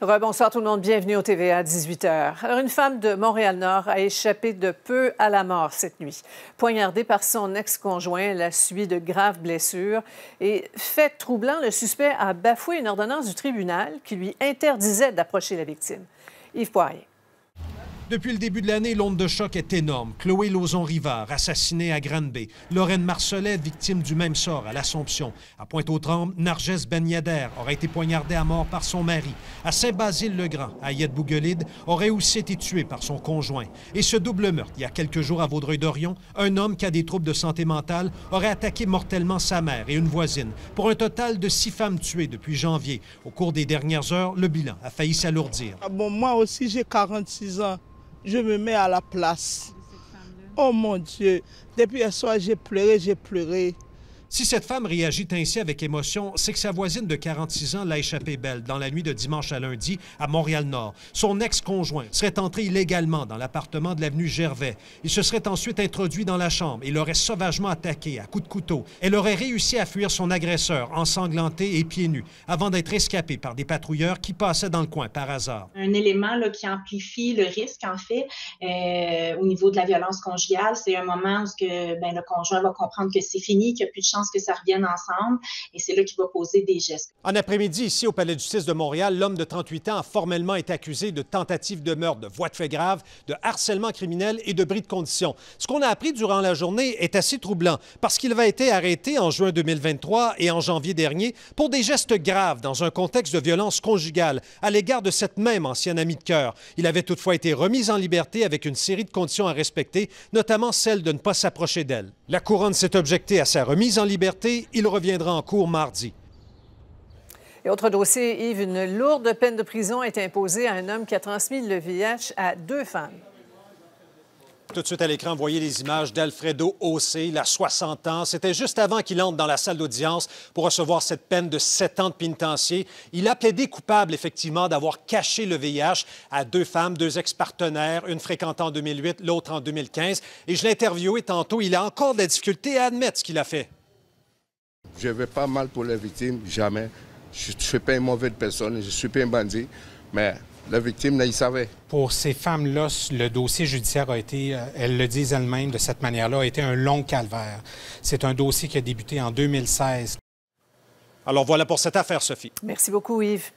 Rebonsoir tout le monde, bienvenue au TVA à 18h. une femme de Montréal-Nord a échappé de peu à la mort cette nuit. Poignardée par son ex-conjoint, elle a subi de graves blessures et, fait troublant, le suspect a bafoué une ordonnance du tribunal qui lui interdisait d'approcher la victime. Yves Poirier. Depuis le début de l'année, l'onde de choc est énorme. Chloé Lauzon-Rivard, assassinée à Grande-Bay. Lorraine Marcelet, victime du même sort à l'Assomption. À Pointe-aux-Trembles, Narges Ben aurait été poignardée à mort par son mari. À Saint-Basile-le-Grand, Ayette Bouguelide aurait aussi été tuée par son conjoint. Et ce double meurtre, il y a quelques jours à Vaudreuil-Dorion, un homme qui a des troubles de santé mentale aurait attaqué mortellement sa mère et une voisine, pour un total de six femmes tuées depuis janvier. Au cours des dernières heures, le bilan a failli s'alourdir. Ah bon, moi aussi, j'ai 46 ans je me mets à la place. Oh mon Dieu, depuis hier soir, j'ai pleuré, j'ai pleuré. Si cette femme réagit ainsi avec émotion, c'est que sa voisine de 46 ans l'a échappé belle dans la nuit de dimanche à lundi à Montréal-Nord. Son ex-conjoint serait entré illégalement dans l'appartement de l'avenue Gervais. Il se serait ensuite introduit dans la chambre et l'aurait sauvagement attaqué à coups de couteau. Elle aurait réussi à fuir son agresseur, ensanglanté et pieds nus, avant d'être escapée par des patrouilleurs qui passaient dans le coin par hasard. Un élément qui amplifie le risque, en fait, euh, au niveau de la violence conjugale, c'est un moment où que, ben, le conjoint va comprendre que c'est fini, qu'il n'y a plus de chance que ça revienne ensemble. Et c'est là qu'il va poser des gestes. En après-midi, ici au Palais de justice de Montréal, l'homme de 38 ans a formellement été accusé de tentative de meurtre, de voie de fait grave, de harcèlement criminel et de bris de condition. Ce qu'on a appris durant la journée est assez troublant parce qu'il avait été arrêté en juin 2023 et en janvier dernier pour des gestes graves dans un contexte de violence conjugale à l'égard de cette même ancienne amie de cœur. Il avait toutefois été remis en liberté avec une série de conditions à respecter, notamment celle de ne pas s'approcher d'elle. La couronne s'est objectée à sa remise en liberté. Il reviendra en cours mardi. Et autre dossier, Yves, une lourde peine de prison est imposée à un homme qui a transmis le VIH à deux femmes. Tout de suite à l'écran, vous voyez les images d'Alfredo Haussé, il a 60 ans. C'était juste avant qu'il entre dans la salle d'audience pour recevoir cette peine de 7 ans de pénitencier. Il a plaidé coupable, effectivement, d'avoir caché le VIH à deux femmes, deux ex-partenaires, une fréquentée en 2008, l'autre en 2015. Et je l'ai interviewé tantôt. Il a encore de la difficulté à admettre ce qu'il a fait. Je ne vais pas mal pour les victimes, jamais. Je ne suis pas une mauvaise personne, je ne suis pas un bandit, mais la victime, là, savait. Pour ces femmes-là, le dossier judiciaire a été, euh, elles le disent elles-mêmes de cette manière-là, a été un long calvaire. C'est un dossier qui a débuté en 2016. Alors voilà pour cette affaire, Sophie. Merci beaucoup, Yves.